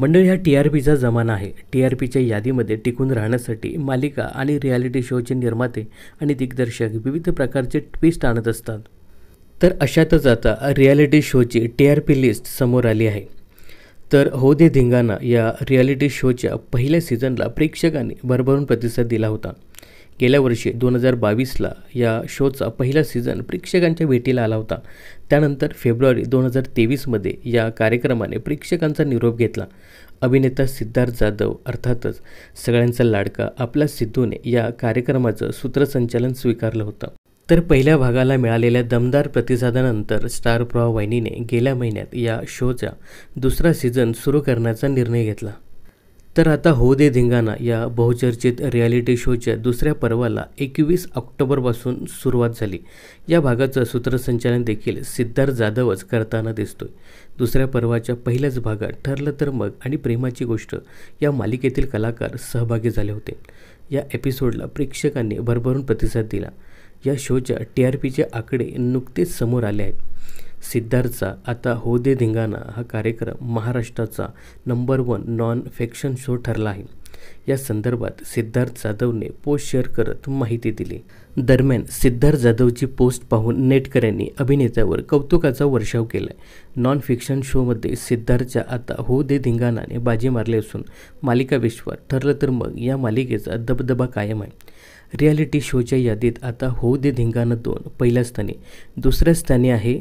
मंडळी हा T R पीचा जमाना आहे टी आर पीच्या यादीमध्ये टिकून राहण्यासाठी मालिका आणि रियालिटी शोचे निर्माते आणि दिग्दर्शक विविध प्रकारचे ट्विस्ट आणत असतात तर अशातच आता रियालिटी शोची टी आर पी लिस्ट समोर आली आहे तर हो दे धिंगाना या रियालिटी शोच्या पहिल्या सीझनला प्रेक्षकांनी भरभरून प्रतिसाद दिला होता गेल्या वर्षी दोन हजार बावीसला या शोचा पहिला सीझन प्रेक्षकांच्या भेटीला आला होता त्यानंतर फेब्रुवारी दोन हजार तेवीसमध्ये या कार्यक्रमाने प्रेक्षकांचा निरोप घेतला अभिनेता सिद्धार्थ जाधव अर्थातच सगळ्यांचा लाडका आपला सिद्धूने या कार्यक्रमाचं सूत्रसंचालन स्वीकारलं होतं तर पहिल्या भागाला मिळालेल्या दमदार प्रतिसादानंतर स्टार वाहिनीने गेल्या महिन्यात या शोचा दुसरा सीझन सुरू करण्याचा निर्णय घेतला तर आता हो दे धिंगाणा या बहुचर्चित रियालिटी शोच्या दुसऱ्या पर्वाला एकवीस ऑक्टोबरपासून सुरुवात झाली या भागाचं सूत्रसंचालन देखील सिद्धार्थ जाधवच करताना दिसतोय दुसऱ्या पर्वाच्या पहिल्याच भागात ठरलं तर मग आणि प्रेमाची गोष्ट या मालिकेतील कलाकार सहभागी झाले होते या एपिसोडला प्रेक्षकांनी भरभरून प्रतिसाद दिला या शोच्या टी आर पीचे आकडे नुकतेच समोर आले आहेत सिद्धार्थचा आता हो दे धिंगाणा हा कार्यक्रम महाराष्ट्राचा number one non fiction show ठरला आहे या संदर्भात सिद्धार्थ जाधवने पोस्ट शेअर करत माहिती दिली दरम्यान सिद्धार्थ जाधवची पोस्ट पाहून नेटकऱ्यांनी अभिनेत्यावर कौतुकाचा वर्षाव केला आहे नॉन फिक्शन शोमध्ये सिद्धार्थच्या आता हो दे धिंगाणाने बाजी मारली असून मालिका विश्वात ठरलं तर मग या मालिकेचा दबदबा कायम आहे रियालिटी शोच्या यादीत आता हो दे धिंगाणा दोन पहिल्या स्थानी दुसऱ्या स्थानी आहे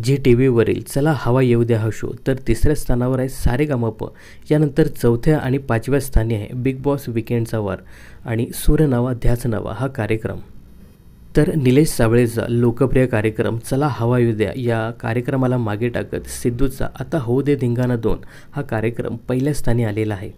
जी टी व्हीवरील चला हवा येऊ द्या हा शो तर तिसऱ्या स्थानावर आहे सारे गामप यानंतर चौथ्या आणि पाचव्या स्थानी आहे बिग बॉस विकेंडचा वार आणि सूर्य नवा ध्यास नवा हा कार्यक्रम तर निलेश सावळेचा लोकप्रिय कार्यक्रम चला हवा येऊ द्या या कार्यक्रमाला मागे टाकत सिद्धूचा आता होऊ दे धिंगाणा दोन हा कार्यक्रम पहिल्या स्थानी आलेला आहे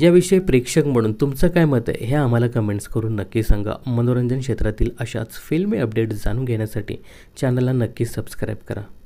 याविषयी प्रेक्षक म्हणून तुमचं काय मत आहे हे आम्हाला कमेंट्स करून नक्की सांगा मनोरंजन क्षेत्रातील अशाच फिल्मी अपडेट्स जाणून घेण्यासाठी चॅनलला नक्की सबस्क्राईब करा